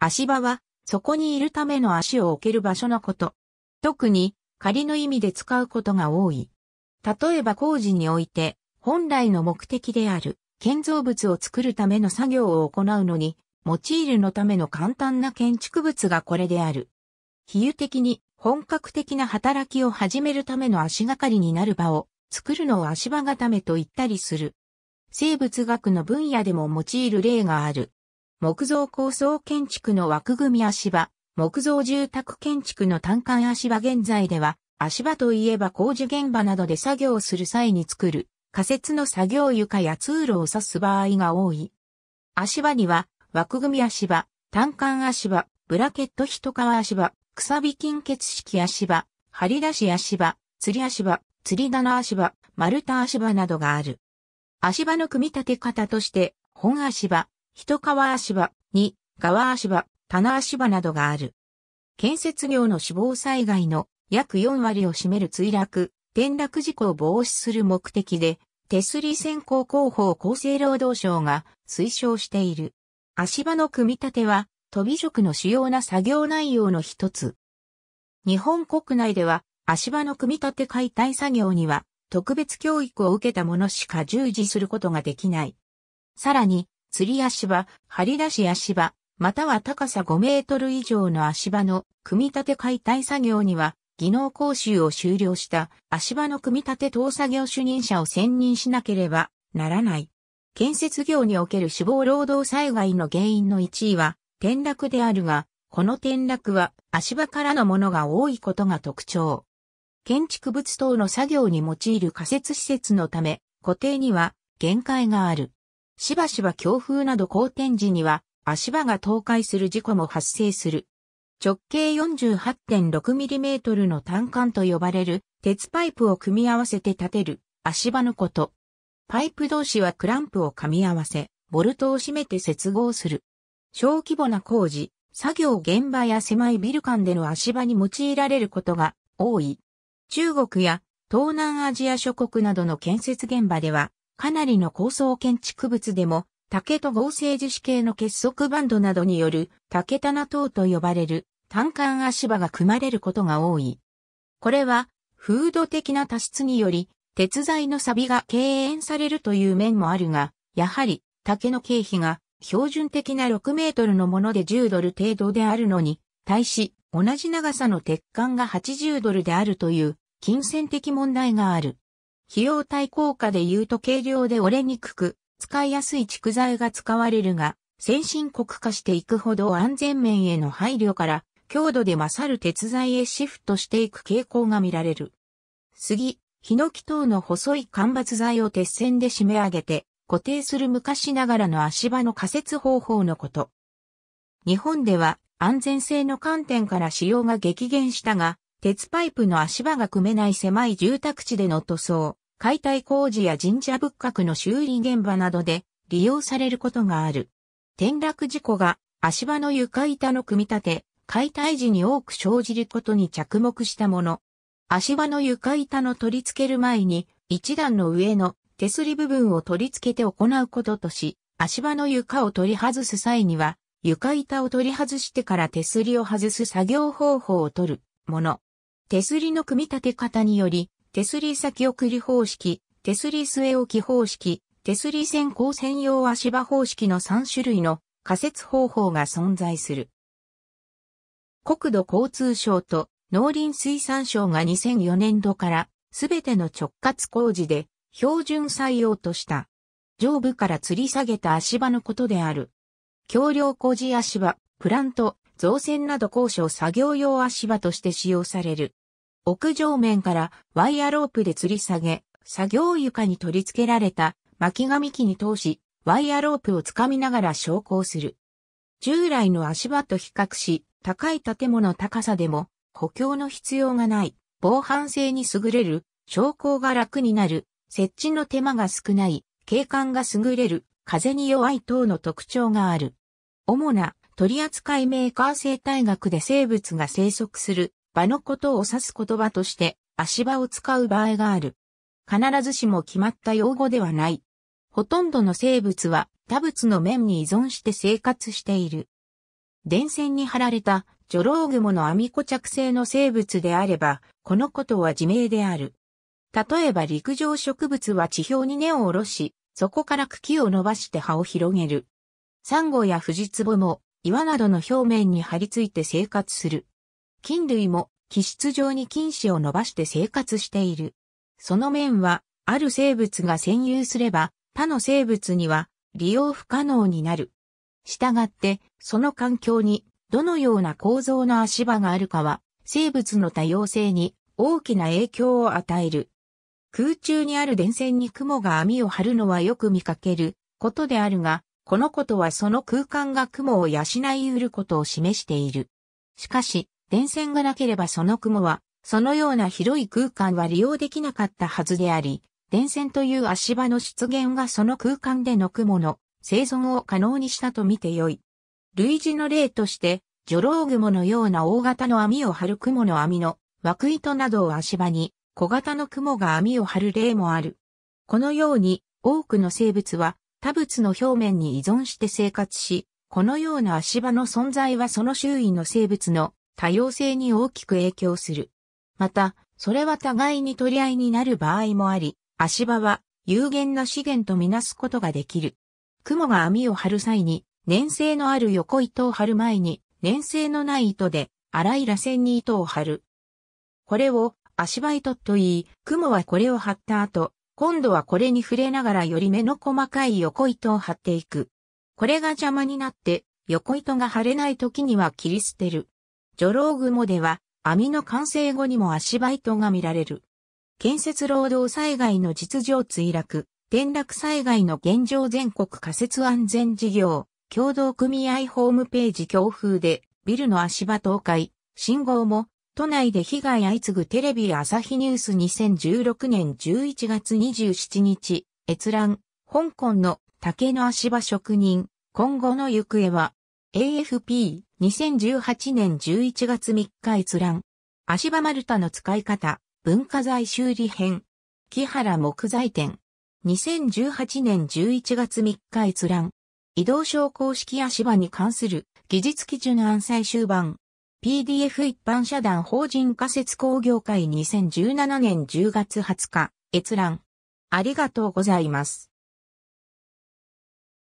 足場は、そこにいるための足を置ける場所のこと。特に、仮の意味で使うことが多い。例えば工事において、本来の目的である建造物を作るための作業を行うのに、用いるのための簡単な建築物がこれである。比喩的に本格的な働きを始めるための足がかりになる場を作るのを足場固めと言ったりする。生物学の分野でも用いる例がある。木造高層建築の枠組み足場、木造住宅建築の単管足場現在では、足場といえば工事現場などで作業をする際に作る仮設の作業床や通路を指す場合が多い。足場には枠組み足場、単管足場、ブラケット一皮足場、くさび金欠式足場、張り出し足場、釣り足場、釣り棚足場、丸太足場などがある。足場の組み立て方として、本足場、一川足場、二川足場、棚足場などがある。建設業の死亡災害の約4割を占める墜落、転落事故を防止する目的で、手すり先行広報厚生労働省が推奨している。足場の組み立ては、飛び職の主要な作業内容の一つ。日本国内では、足場の組み立て解体作業には、特別教育を受けた者しか従事することができない。さらに、釣り足場、張り出し足場、または高さ5メートル以上の足場の組み立て解体作業には、技能講習を終了した足場の組み立て等作業主任者を選任しなければならない。建設業における死亡労働災害の原因の1位は転落であるが、この転落は足場からのものが多いことが特徴。建築物等の作業に用いる仮設施設のため、固定には限界がある。しばしば強風など好天時には足場が倒壊する事故も発生する。直径 48.6mm の単管と呼ばれる鉄パイプを組み合わせて立てる足場のこと。パイプ同士はクランプを噛み合わせ、ボルトを締めて接合する。小規模な工事、作業現場や狭いビル間での足場に用いられることが多い。中国や東南アジア諸国などの建設現場ではかなりの高層建築物でも、竹と合成樹脂系の結束バンドなどによる竹棚等と呼ばれる単管足場が組まれることが多い。これは、風土的な多湿により、鉄材の錆が敬遠されるという面もあるが、やはり竹の経費が標準的な6メートルのもので10ドル程度であるのに、対し同じ長さの鉄管が80ドルであるという金銭的問題がある。費用対効果で言うと軽量で折れにくく、使いやすい蓄材が使われるが、先進国化していくほど安全面への配慮から、強度で勝る鉄材へシフトしていく傾向が見られる。杉、ヒノキ等の細い間伐材を鉄線で締め上げて、固定する昔ながらの足場の仮設方法のこと。日本では安全性の観点から使用が激減したが、鉄パイプの足場が組めない狭い住宅地での塗装、解体工事や神社仏閣の修理現場などで利用されることがある。転落事故が足場の床板の組み立て、解体時に多く生じることに着目したもの。足場の床板の取り付ける前に、一段の上の手すり部分を取り付けて行うこととし、足場の床を取り外す際には、床板を取り外してから手すりを外す作業方法を取るもの。手すりの組み立て方により、手すり先送り方式、手すり据え置き方式、手すり線光専用足場方式の3種類の仮設方法が存在する。国土交通省と農林水産省が2004年度からすべての直轄工事で標準採用とした。上部から吊り下げた足場のことである。橋梁工事足場、プラント、造船など高所作業用足場として使用される。屋上面からワイヤロープで吊り下げ、作業床に取り付けられた巻紙機に通し、ワイヤロープをつかみながら昇降する。従来の足場と比較し、高い建物高さでも補強の必要がない、防犯性に優れる、昇降が楽になる、設置の手間が少ない、景観が優れる、風に弱い等の特徴がある。主な取扱メーカー生態学で生物が生息する場のことを指す言葉として足場を使う場合がある。必ずしも決まった用語ではない。ほとんどの生物は他物の面に依存して生活している。電線に貼られたジョロウグモの網固着性の生物であれば、このことは自明である。例えば陸上植物は地表に根を下ろし、そこから茎を伸ばして葉を広げる。サンゴやフジツボも岩などの表面に張り付いて生活する。菌類も気質上に菌糸を伸ばして生活している。その面は、ある生物が占有すれば、他の生物には利用不可能になる。したがって、その環境にどのような構造の足場があるかは、生物の多様性に大きな影響を与える。空中にある電線に雲が網を張るのはよく見かけることであるが、このことはその空間が雲を養い得ることを示している。しかし、電線がなければその雲は、そのような広い空間は利用できなかったはずであり、電線という足場の出現がその空間での雲の生存を可能にしたと見てよい。類似の例として、ジョロウグモのような大型の網を張る雲の網の枠糸などを足場に小型の雲が網を張る例もある。このように多くの生物は他物の表面に依存して生活し、このような足場の存在はその周囲の生物の多様性に大きく影響する。また、それは互いに取り合いになる場合もあり、足場は有限な資源とみなすことができる。雲が網を張る際に、粘性のある横糸を張る前に、粘性のない糸で、荒い螺旋に糸を張る。これを足場糸と言い、雲はこれを張った後、今度はこれに触れながらより目の細かい横糸を張っていく。これが邪魔になって横糸が張れない時には切り捨てる。女郎雲では網の完成後にも足場糸が見られる。建設労働災害の実情墜落、転落災害の現状全国仮設安全事業、共同組合ホームページ強風でビルの足場倒壊、信号も都内で被害相次ぐテレビ朝日ニュース2016年11月27日、閲覧、香港の竹の足場職人、今後の行方は、AFP、2018年11月3日閲覧、足場丸太の使い方、文化財修理編、木原木材店、2018年11月3日閲覧、移動症公式足場に関する技術基準案最終版、PDF 一般社団法人仮設工業会2017年10月20日、閲覧。ありがとうございます。